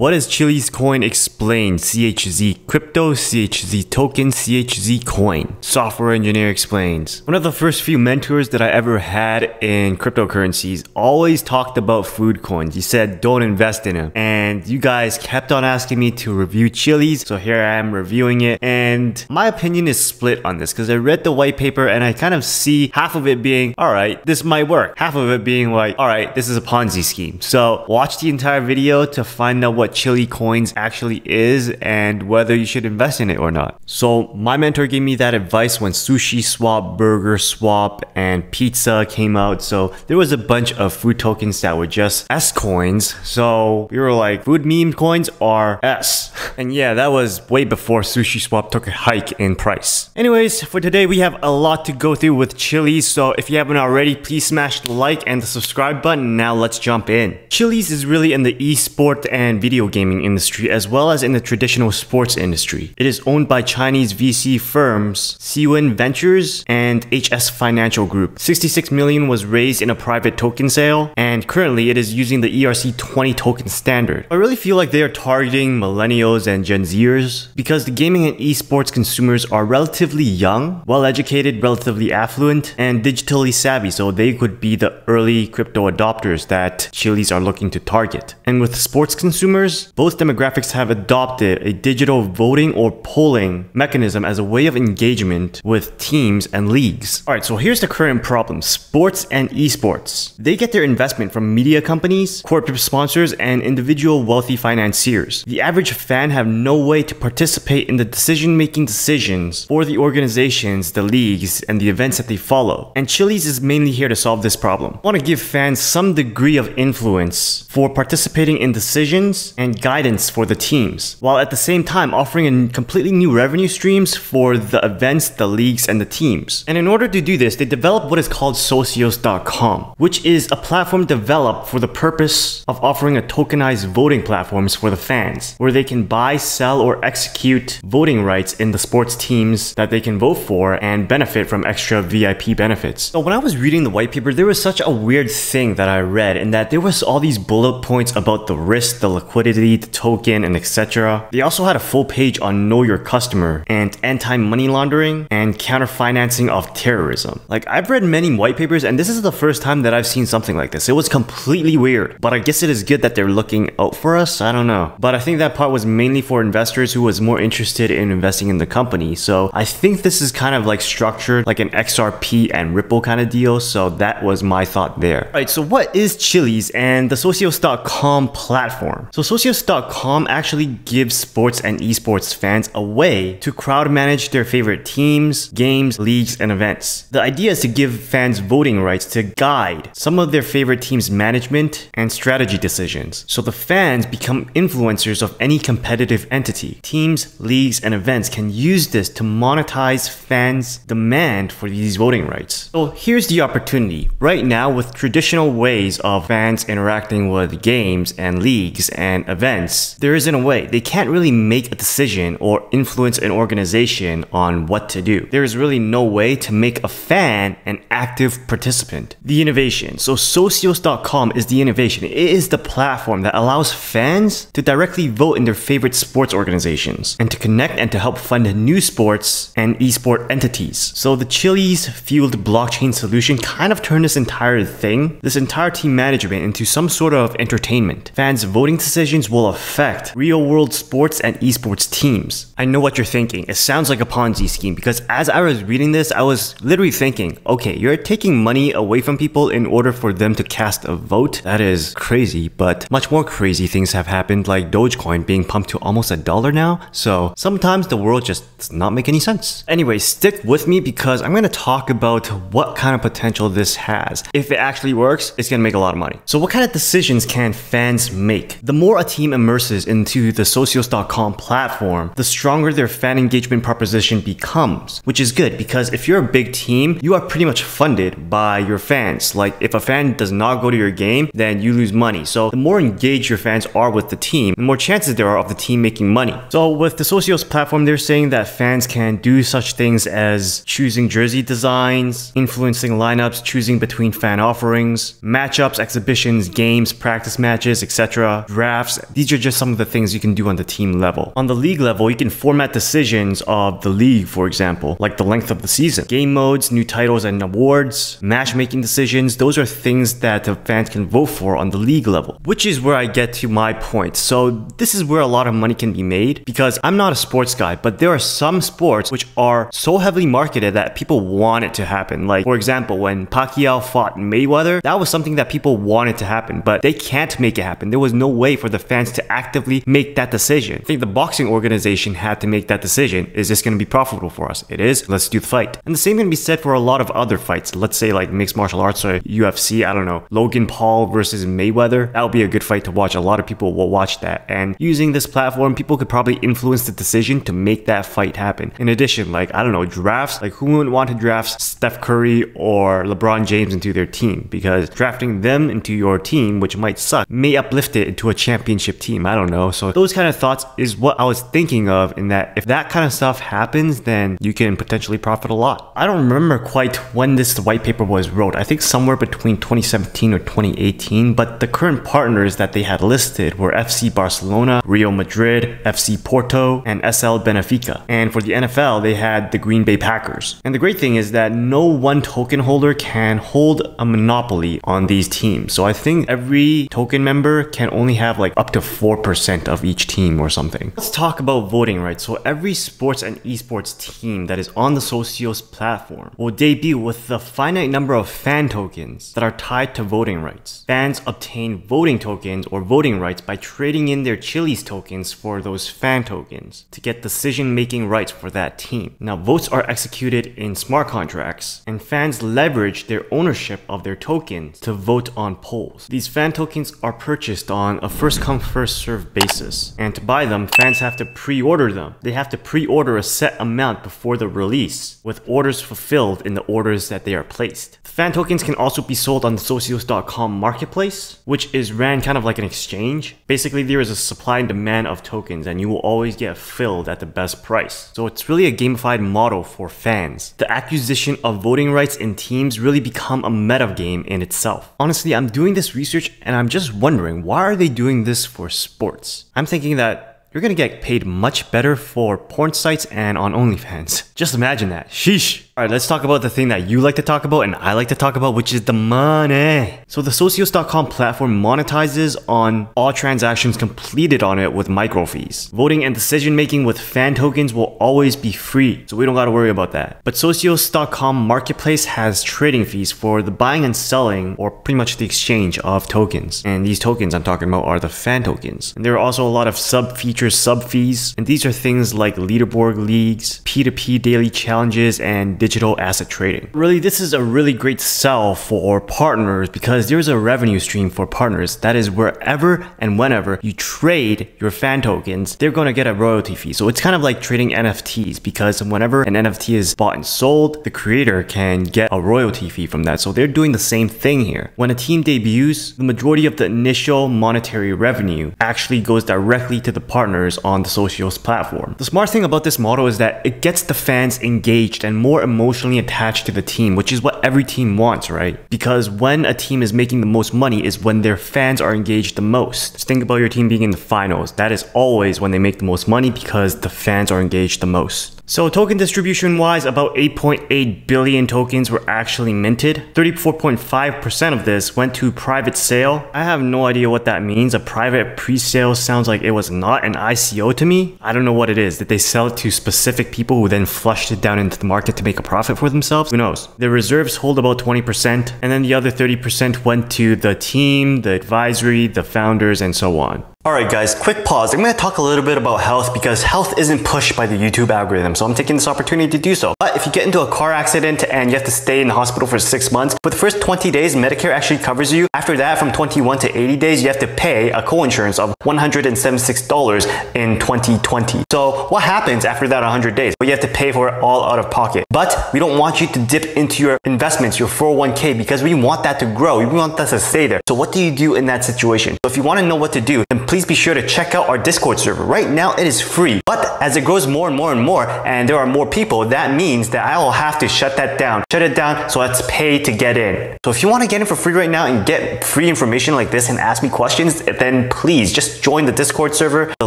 What is Chili's coin explained? CHZ crypto, CHZ token, CHZ coin. Software engineer explains. One of the first few mentors that I ever had in cryptocurrencies always talked about food coins. He said, don't invest in them. And you guys kept on asking me to review Chili's. So here I am reviewing it. And my opinion is split on this because I read the white paper and I kind of see half of it being, all right, this might work. Half of it being like, all right, this is a Ponzi scheme. So watch the entire video to find out what what Chili Coins actually is and whether you should invest in it or not. So my mentor gave me that advice when Sushi Swap, Burger Swap, and Pizza came out. So there was a bunch of food tokens that were just S coins. So we were like, food meme coins are S. And yeah, that was way before Sushi Swap took a hike in price. Anyways, for today we have a lot to go through with Chili. So if you haven't already, please smash the like and the subscribe button. Now let's jump in. Chili's is really in the esport and video video gaming industry as well as in the traditional sports industry. It is owned by Chinese VC firms Siwin Ventures and HS Financial Group. 66 million was raised in a private token sale and currently it is using the ERC20 token standard. I really feel like they are targeting millennials and Gen Zers because the gaming and esports consumers are relatively young, well educated, relatively affluent, and digitally savvy so they could be the early crypto adopters that Chilis are looking to target. And with sports consumers consumers, both demographics have adopted a digital voting or polling mechanism as a way of engagement with teams and leagues. All right, so here's the current problem. Sports and esports. They get their investment from media companies, corporate sponsors, and individual wealthy financiers. The average fan have no way to participate in the decision-making decisions for the organizations, the leagues, and the events that they follow. And Chili's is mainly here to solve this problem. I want to give fans some degree of influence for participating in decisions and guidance for the teams, while at the same time offering completely new revenue streams for the events, the leagues, and the teams. And in order to do this, they developed what is called Socios.com, which is a platform developed for the purpose of offering a tokenized voting platforms for the fans, where they can buy, sell, or execute voting rights in the sports teams that they can vote for and benefit from extra VIP benefits. So when I was reading the white paper, there was such a weird thing that I read and that there was all these bullet points about the risk, the liquidity, liquidity, the token, and etc. They also had a full page on Know Your Customer and anti-money laundering and counter-financing of terrorism. Like I've read many white papers and this is the first time that I've seen something like this. It was completely weird, but I guess it is good that they're looking out for us. I don't know. But I think that part was mainly for investors who was more interested in investing in the company. So I think this is kind of like structured like an XRP and Ripple kind of deal. So that was my thought there. All right, so what is Chili's and the socios.com platform? So Socios.com actually gives sports and esports fans a way to crowd manage their favorite teams, games, leagues, and events. The idea is to give fans voting rights to guide some of their favorite teams' management and strategy decisions. So the fans become influencers of any competitive entity. Teams, leagues, and events can use this to monetize fans' demand for these voting rights. So here's the opportunity. Right now, with traditional ways of fans interacting with games and leagues and and events, there isn't a way. They can't really make a decision or influence an organization on what to do. There is really no way to make a fan an active participant. The innovation. So socios.com is the innovation. It is the platform that allows fans to directly vote in their favorite sports organizations and to connect and to help fund new sports and esport entities. So the Chili's fueled blockchain solution kind of turned this entire thing, this entire team management into some sort of entertainment. Fans voting decisions decisions will affect real world sports and esports teams. I know what you're thinking. It sounds like a Ponzi scheme because as I was reading this, I was literally thinking, okay, you're taking money away from people in order for them to cast a vote. That is crazy, but much more crazy things have happened like Dogecoin being pumped to almost a dollar now. So sometimes the world just does not make any sense. Anyway, stick with me because I'm going to talk about what kind of potential this has. If it actually works, it's going to make a lot of money. So what kind of decisions can fans make? The more a team immerses into the socios.com platform, the stronger their fan engagement proposition becomes, which is good because if you're a big team, you are pretty much funded by your fans. Like if a fan does not go to your game, then you lose money. So the more engaged your fans are with the team, the more chances there are of the team making money. So with the Socios platform, they're saying that fans can do such things as choosing jersey designs, influencing lineups, choosing between fan offerings, matchups, exhibitions, games, practice matches, etc., drafts, drafts. These are just some of the things you can do on the team level. On the league level, you can format decisions of the league, for example, like the length of the season, game modes, new titles and awards, matchmaking decisions. Those are things that the fans can vote for on the league level, which is where I get to my point. So this is where a lot of money can be made because I'm not a sports guy, but there are some sports which are so heavily marketed that people want it to happen. Like, for example, when Pacquiao fought Mayweather, that was something that people wanted to happen, but they can't make it happen. There was no way for the fans to actively make that decision. I think the boxing organization had to make that decision. Is this going to be profitable for us? It is. Let's do the fight. And the same can be said for a lot of other fights. Let's say like mixed martial arts or UFC. I don't know. Logan Paul versus Mayweather. That would be a good fight to watch. A lot of people will watch that. And using this platform, people could probably influence the decision to make that fight happen. In addition, like I don't know, drafts. Like who wouldn't want to draft Steph Curry or LeBron James into their team? Because drafting them into your team, which might suck, may uplift it into a champion championship team. I don't know. So those kind of thoughts is what I was thinking of in that if that kind of stuff happens, then you can potentially profit a lot. I don't remember quite when this white paper was wrote. I think somewhere between 2017 or 2018, but the current partners that they had listed were FC Barcelona, Real Madrid, FC Porto, and SL Benfica. And for the NFL, they had the Green Bay Packers. And the great thing is that no one token holder can hold a monopoly on these teams. So I think every token member can only have like like up to 4% of each team or something. Let's talk about voting rights. So every sports and esports team that is on the Socios platform will debut with the finite number of fan tokens that are tied to voting rights. Fans obtain voting tokens or voting rights by trading in their Chili's tokens for those fan tokens to get decision-making rights for that team. Now votes are executed in smart contracts and fans leverage their ownership of their tokens to vote on polls. These fan tokens are purchased on a first come first serve basis. And to buy them, fans have to pre-order them. They have to pre-order a set amount before the release, with orders fulfilled in the orders that they are placed. The fan tokens can also be sold on the socios.com marketplace, which is ran kind of like an exchange. Basically, there is a supply and demand of tokens and you will always get filled at the best price. So it's really a gamified model for fans. The acquisition of voting rights in teams really become a meta game in itself. Honestly, I'm doing this research and I'm just wondering why are they doing this this for sports. I'm thinking that you're gonna get paid much better for porn sites and on OnlyFans. Just imagine that. Sheesh. All right, let's talk about the thing that you like to talk about and I like to talk about, which is the money. So the Socios.com platform monetizes on all transactions completed on it with micro fees. Voting and decision making with fan tokens will always be free, so we don't gotta worry about that. But Socios.com marketplace has trading fees for the buying and selling, or pretty much the exchange of tokens. And these tokens I'm talking about are the fan tokens. And there are also a lot of sub features features sub fees, and these are things like leaderboard leagues, P2P daily challenges, and digital asset trading. Really, this is a really great sell for partners because there's a revenue stream for partners. That is wherever and whenever you trade your fan tokens, they're going to get a royalty fee. So it's kind of like trading NFTs because whenever an NFT is bought and sold, the creator can get a royalty fee from that. So they're doing the same thing here. When a team debuts, the majority of the initial monetary revenue actually goes directly to the partner partners on the socials platform. The smart thing about this model is that it gets the fans engaged and more emotionally attached to the team, which is what every team wants, right? Because when a team is making the most money is when their fans are engaged the most. Just think about your team being in the finals. That is always when they make the most money because the fans are engaged the most. So token distribution wise, about 8.8 billion tokens were actually minted. 34.5% of this went to private sale. I have no idea what that means. A private pre-sale sounds like it was not an ICO to me. I don't know what it is. Did they sell it to specific people who then flushed it down into the market to make a profit for themselves? Who knows? The reserves hold about 20% and then the other 30% went to the team, the advisory, the founders, and so on. Alright guys, quick pause. I'm going to talk a little bit about health because health isn't pushed by the YouTube algorithm, so I'm taking this opportunity to do so. But if you get into a car accident and you have to stay in the hospital for 6 months, for the first 20 days, Medicare actually covers you. After that, from 21 to 80 days, you have to pay a co-insurance of $176 in 2020. So what happens after that 100 days? Well, you have to pay for it all out of pocket. But we don't want you to dip into your investments, your 401k, because we want that to grow. We want that to stay there. So what do you do in that situation? So if you want to know what to do, then please be sure to check out our Discord server. Right now it is free, but as it grows more and more and more, and there are more people, that means that I will have to shut that down. Shut it down so let's pay to get in. So if you want to get in for free right now and get free information like this and ask me questions, then please just join the Discord server. The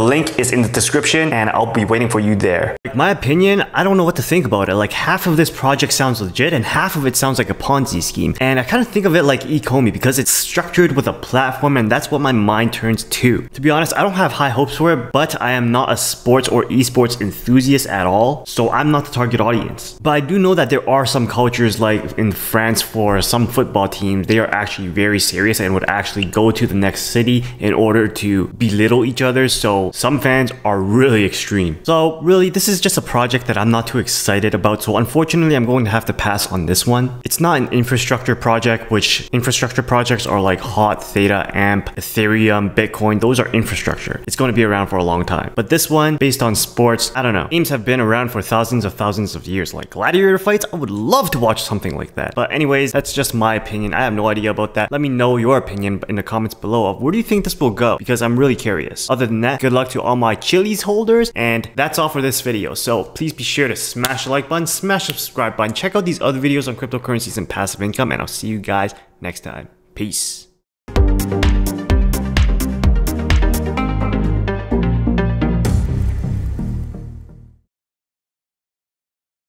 link is in the description and I'll be waiting for you there. My opinion, I don't know what to think about it. Like half of this project sounds legit and half of it sounds like a Ponzi scheme. And I kind of think of it like Ecomi because it's structured with a platform and that's what my mind turns to. To be honest, I don't have high hopes for it, but I am not a sports or esports enthusiast at all, so I'm not the target audience. But I do know that there are some cultures like in France for some football teams, they are actually very serious and would actually go to the next city in order to belittle each other, so some fans are really extreme. So really, this is just a project that I'm not too excited about, so unfortunately I'm going to have to pass on this one. It's not an infrastructure project, which infrastructure projects are like Hot, Theta, AMP, Ethereum, Bitcoin, those are our infrastructure. It's going to be around for a long time. But this one, based on sports, I don't know. Games have been around for thousands of thousands of years. Like gladiator fights, I would love to watch something like that. But anyways, that's just my opinion. I have no idea about that. Let me know your opinion in the comments below of where do you think this will go? Because I'm really curious. Other than that, good luck to all my Chili's holders. And that's all for this video. So please be sure to smash the like button, smash the subscribe button, check out these other videos on cryptocurrencies and passive income. And I'll see you guys next time. Peace.